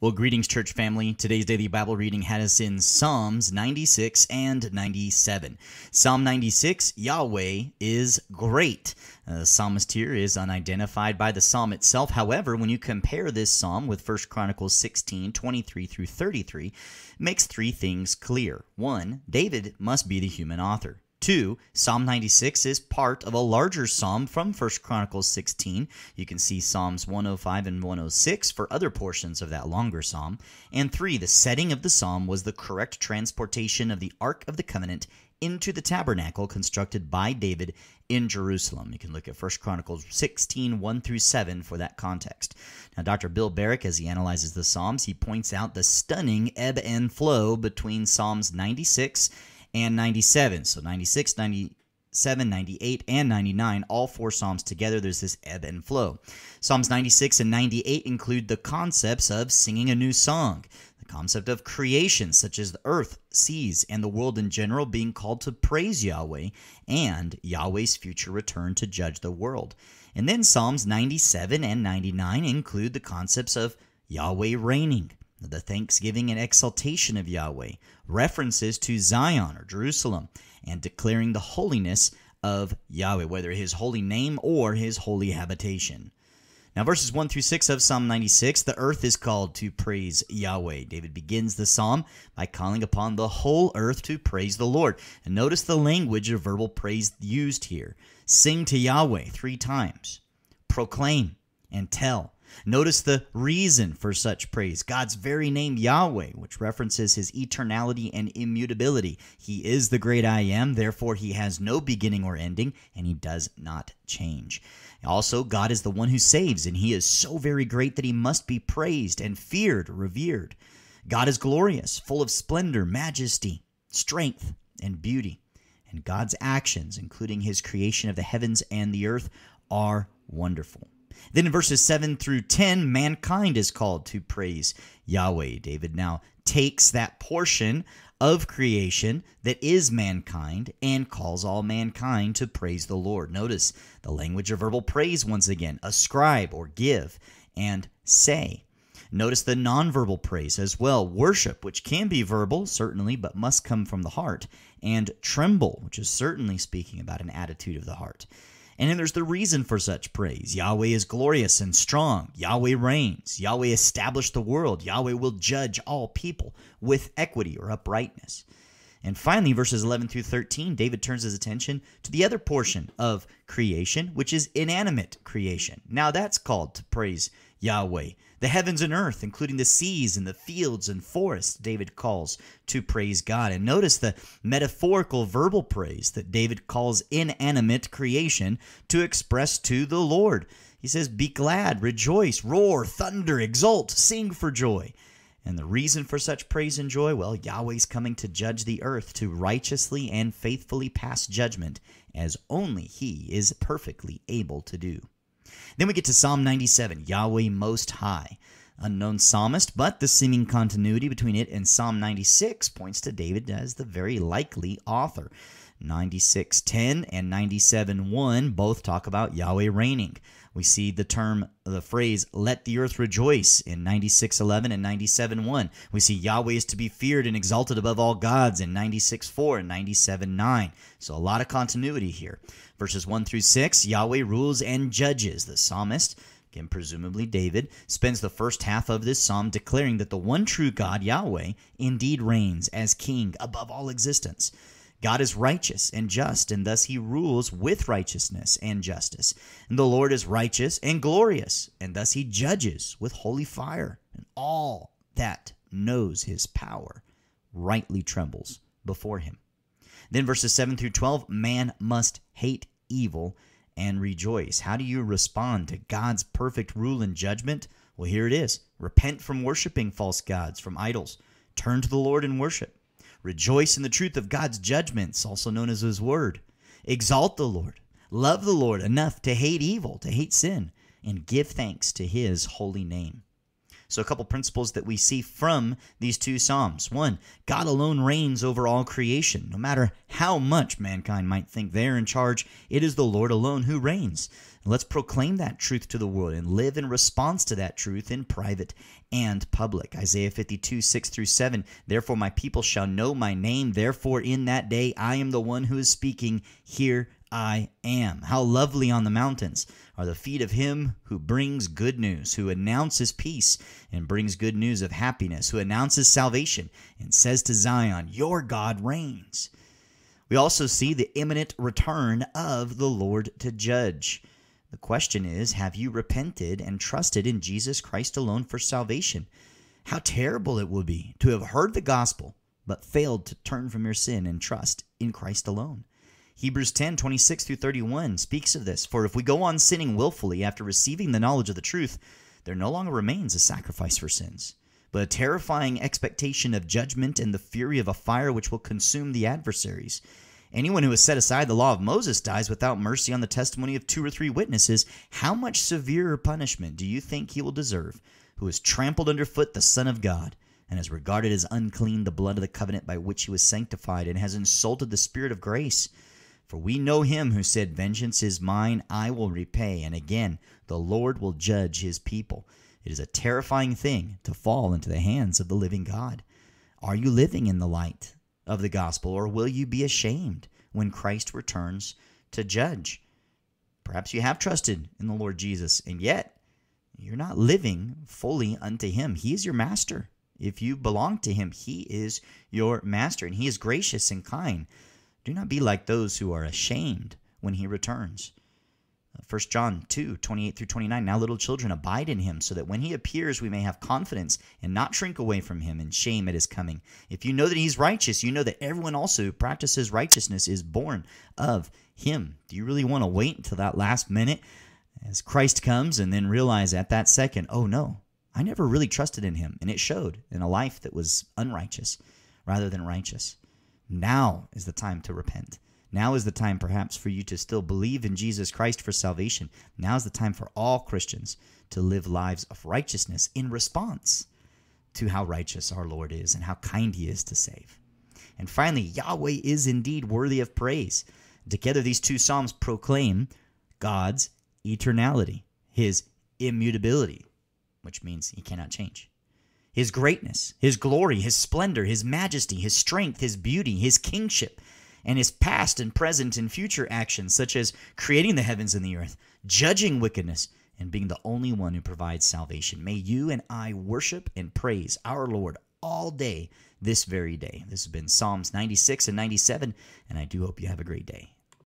Well, greetings, church family. Today's daily Bible reading had us in Psalms 96 and 97. Psalm 96 Yahweh is great. Uh, the psalmist here is unidentified by the psalm itself. However, when you compare this psalm with 1 Chronicles 16 23 through 33, makes three things clear. One, David must be the human author. Two, Psalm 96 is part of a larger psalm from 1 Chronicles 16. You can see Psalms 105 and 106 for other portions of that longer psalm. And three, the setting of the psalm was the correct transportation of the Ark of the Covenant into the tabernacle constructed by David in Jerusalem. You can look at 1 Chronicles 16, 1 through 7 for that context. Now, Dr. Bill Barrick, as he analyzes the Psalms, he points out the stunning ebb and flow between Psalms 96 and 97. So 96, 97, 98, and 99, all four Psalms together, there's this ebb and flow. Psalms 96 and 98 include the concepts of singing a new song, the concept of creation, such as the earth, seas, and the world in general being called to praise Yahweh, and Yahweh's future return to judge the world. And then Psalms 97 and 99 include the concepts of Yahweh reigning, the thanksgiving and exaltation of Yahweh, references to Zion or Jerusalem, and declaring the holiness of Yahweh, whether his holy name or his holy habitation. Now, verses 1 through 6 of Psalm 96 the earth is called to praise Yahweh. David begins the psalm by calling upon the whole earth to praise the Lord. And notice the language of verbal praise used here sing to Yahweh three times, proclaim and tell, Notice the reason for such praise God's very name, Yahweh, which references his eternality and immutability. He is the great I am, therefore, he has no beginning or ending, and he does not change. Also, God is the one who saves, and he is so very great that he must be praised and feared, revered. God is glorious, full of splendor, majesty, strength, and beauty. And God's actions, including his creation of the heavens and the earth, are wonderful. Then in verses 7 through 10, mankind is called to praise Yahweh. David now takes that portion of creation that is mankind and calls all mankind to praise the Lord. Notice the language of verbal praise once again ascribe or give and say. Notice the nonverbal praise as well worship, which can be verbal, certainly, but must come from the heart, and tremble, which is certainly speaking about an attitude of the heart. And then there's the reason for such praise Yahweh is glorious and strong. Yahweh reigns. Yahweh established the world. Yahweh will judge all people with equity or uprightness. And finally, verses 11 through 13, David turns his attention to the other portion of creation, which is inanimate creation. Now that's called to praise Yahweh. The heavens and earth, including the seas and the fields and forests, David calls to praise God. And notice the metaphorical verbal praise that David calls inanimate creation to express to the Lord. He says, Be glad, rejoice, roar, thunder, exult, sing for joy. And the reason for such praise and joy? Well, Yahweh's coming to judge the earth, to righteously and faithfully pass judgment, as only He is perfectly able to do. Then we get to Psalm 97, Yahweh Most High. Unknown psalmist, but the seeming continuity between it and Psalm 96 points to David as the very likely author. 96:10 and 97:1 both talk about Yahweh reigning. We see the term, the phrase, let the earth rejoice in 96.11 and 97.1. We see Yahweh is to be feared and exalted above all gods in 96.4 and 97.9. So a lot of continuity here. Verses 1 through 6, Yahweh rules and judges. The psalmist, again, presumably David, spends the first half of this psalm declaring that the one true God, Yahweh, indeed reigns as king above all existence. God is righteous and just, and thus he rules with righteousness and justice. And the Lord is righteous and glorious, and thus he judges with holy fire. And all that knows his power rightly trembles before him. Then verses 7 through 12 man must hate evil and rejoice. How do you respond to God's perfect rule and judgment? Well, here it is repent from worshiping false gods, from idols, turn to the Lord and worship. Rejoice in the truth of God's judgments, also known as His Word. Exalt the Lord. Love the Lord enough to hate evil, to hate sin, and give thanks to His holy name. So, a couple principles that we see from these two Psalms. One, God alone reigns over all creation. No matter how much mankind might think they're in charge, it is the Lord alone who reigns. Let's proclaim that truth to the world and live in response to that truth in private and public. Isaiah 52, 6 through 7. Therefore, my people shall know my name. Therefore, in that day, I am the one who is speaking. Hear I am. How lovely on the mountains are the feet of him who brings good news, who announces peace and brings good news of happiness, who announces salvation and says to Zion, Your God reigns. We also see the imminent return of the Lord to judge. The question is Have you repented and trusted in Jesus Christ alone for salvation? How terrible it would be to have heard the gospel but failed to turn from your sin and trust in Christ alone. Hebrews 10 26 through 31 speaks of this. For if we go on sinning willfully after receiving the knowledge of the truth, there no longer remains a sacrifice for sins, but a terrifying expectation of judgment and the fury of a fire which will consume the adversaries. Anyone who has set aside the law of Moses dies without mercy on the testimony of two or three witnesses. How much severer punishment do you think he will deserve who has trampled underfoot the Son of God? and has regarded as unclean the blood of the covenant by which he was sanctified, and has insulted the Spirit of grace, for we know him who said, Vengeance is mine, I will repay. And again, the Lord will judge his people. It is a terrifying thing to fall into the hands of the living God. Are you living in the light of the gospel, or will you be ashamed when Christ returns to judge? Perhaps you have trusted in the Lord Jesus, and yet you're not living fully unto him. He is your master. If you belong to him, he is your master, and he is gracious and kind. Do not be like those who are ashamed when he returns. 1 uh, John 2, 28 through 29. Now, little children, abide in him, so that when he appears, we may have confidence and not shrink away from him in shame at his coming. If you know that he's righteous, you know that everyone also who practices righteousness is born of him. Do you really want to wait until that last minute as Christ comes and then realize at that second, oh no, I never really trusted in him? And it showed in a life that was unrighteous rather than righteous. Now is the time to repent. Now is the time, perhaps, for you to still believe in Jesus Christ for salvation. Now is the time for all Christians to live lives of righteousness in response to how righteous our Lord is and how kind he is to save. And finally, Yahweh is indeed worthy of praise. Together, these two Psalms proclaim God's eternality, his immutability, which means he cannot change his greatness, his glory, his splendor, his majesty, his strength, his beauty, his kingship, and his past and present and future actions, such as creating the heavens and the earth, judging wickedness, and being the only one who provides salvation. May you and I worship and praise our Lord all day this very day. This has been Psalms 96 and 97, and I do hope you have a great day.